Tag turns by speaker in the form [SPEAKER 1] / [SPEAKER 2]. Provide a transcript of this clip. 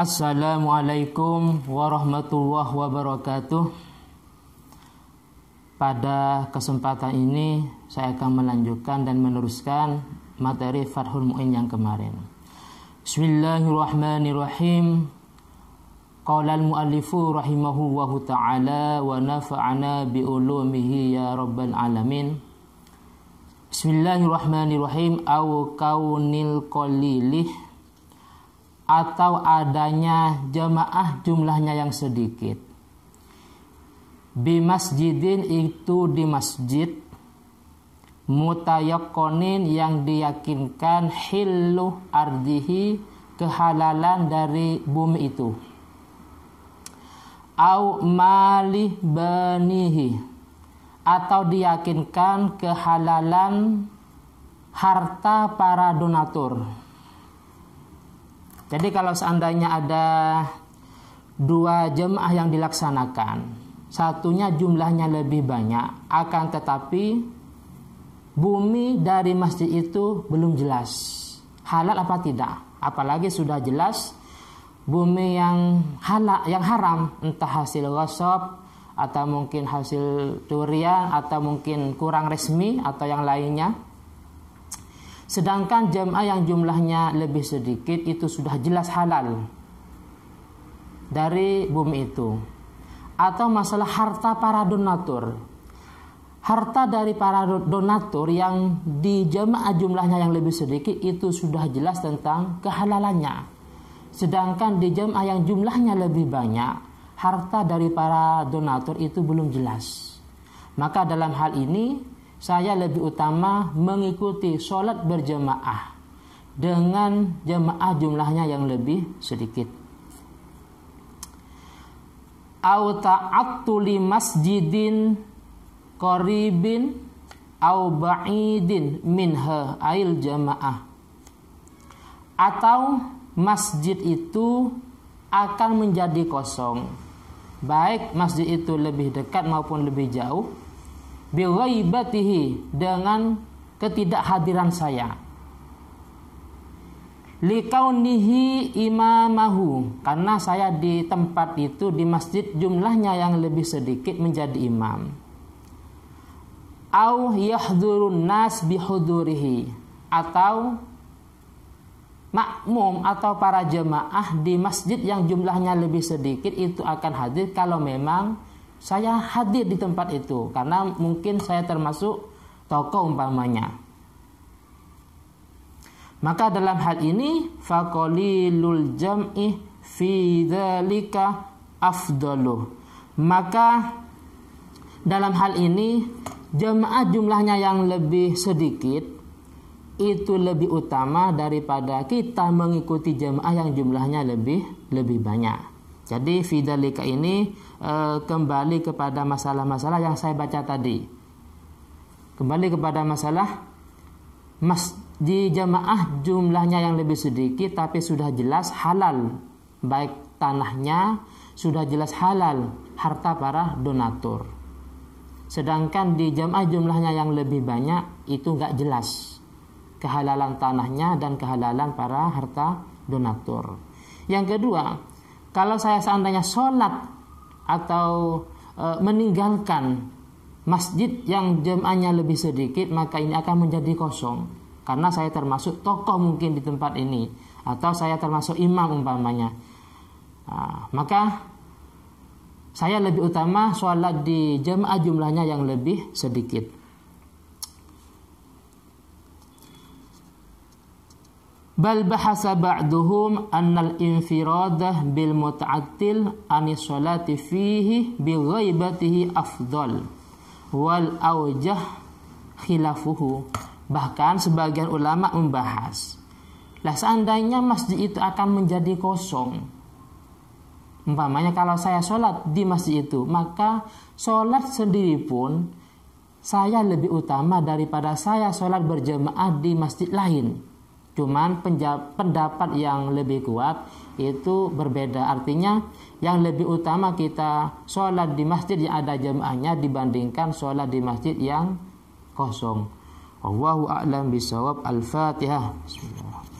[SPEAKER 1] Assalamualaikum warahmatullahi wabarakatuh. Pada kesempatan ini saya akan melanjutkan dan meneruskan materi Fathul Mu'in yang kemarin. Bismillahirrahmanirrahim. Qala al-muallifu wa ta'ala wa nafa'ana bi ulumihi ya rabbal alamin. Bismillahirrahmanirrahim. Au kaunil qalilih atau adanya jemaah jumlahnya yang sedikit. Bi masjidin itu di masjid mutayakonin yang diyakinkan hiluh ardihi kehalalan dari bumi itu au malih benihi atau diyakinkan kehalalan harta para donatur jadi kalau seandainya ada dua jemaah yang dilaksanakan, satunya jumlahnya lebih banyak, akan tetapi bumi dari masjid itu belum jelas halal apa tidak. Apalagi sudah jelas bumi yang halal, yang haram, entah hasil gosop atau mungkin hasil durian atau mungkin kurang resmi atau yang lainnya Sedangkan jemaah yang jumlahnya lebih sedikit itu sudah jelas halal dari bumi itu. Atau masalah harta para donatur. Harta dari para donatur yang di jemaah jumlahnya yang lebih sedikit itu sudah jelas tentang kehalalannya. Sedangkan di jemaah yang jumlahnya lebih banyak, harta dari para donatur itu belum jelas. Maka dalam hal ini saya lebih utama mengikuti sholat berjamaah dengan jamaah jumlahnya yang lebih sedikit. Au ta'attu li masjidin qaribin au ba'idin minha ail jamaah. Atau masjid itu akan menjadi kosong. Baik masjid itu lebih dekat maupun lebih jauh bighaibatihi dengan ketidakhadiran saya likaunihi imamahu karena saya di tempat itu di masjid jumlahnya yang lebih sedikit menjadi imam au yahdurun nas bihudurihi atau makmum atau para jemaah di masjid yang jumlahnya lebih sedikit itu akan hadir kalau memang saya hadir di tempat itu karena mungkin saya termasuk tokoh umpamanya. Maka dalam hal ini faqalilul jam'i fi dzalika afdalu. Maka dalam hal ini jemaah jumlahnya yang lebih sedikit itu lebih utama daripada kita mengikuti jemaah yang jumlahnya lebih lebih banyak. Jadi fidalika ini e, kembali kepada masalah-masalah yang saya baca tadi. Kembali kepada masalah di jamaah jumlahnya yang lebih sedikit tapi sudah jelas halal baik tanahnya sudah jelas halal harta para donatur. Sedangkan di jamaah jumlahnya yang lebih banyak itu nggak jelas kehalalan tanahnya dan kehalalan para harta donatur. Yang kedua, kalau saya seandainya sholat atau e, meninggalkan masjid yang jemaahnya lebih sedikit maka ini akan menjadi kosong karena saya termasuk tokoh mungkin di tempat ini atau saya termasuk imam umpamanya nah, maka saya lebih utama sholat di jemaah jumlahnya yang lebih sedikit Bal bahasa ba'duhum annal infiradah bil muta'attil anis salati fihi bi ghaibatihi afdal wal aujah khilafuhu. Bahkan sebagian ulama membahas lah seandainya masjid itu akan menjadi kosong. Umpamanya kalau saya sholat di masjid itu, maka sholat sendiri pun saya lebih utama daripada saya sholat berjemaah di masjid lain. Cuman pendapat yang lebih kuat itu berbeda. Artinya yang lebih utama kita sholat di masjid yang ada jemaahnya dibandingkan sholat di masjid yang kosong. Allahu a'lam bisawab. Al-Fatihah.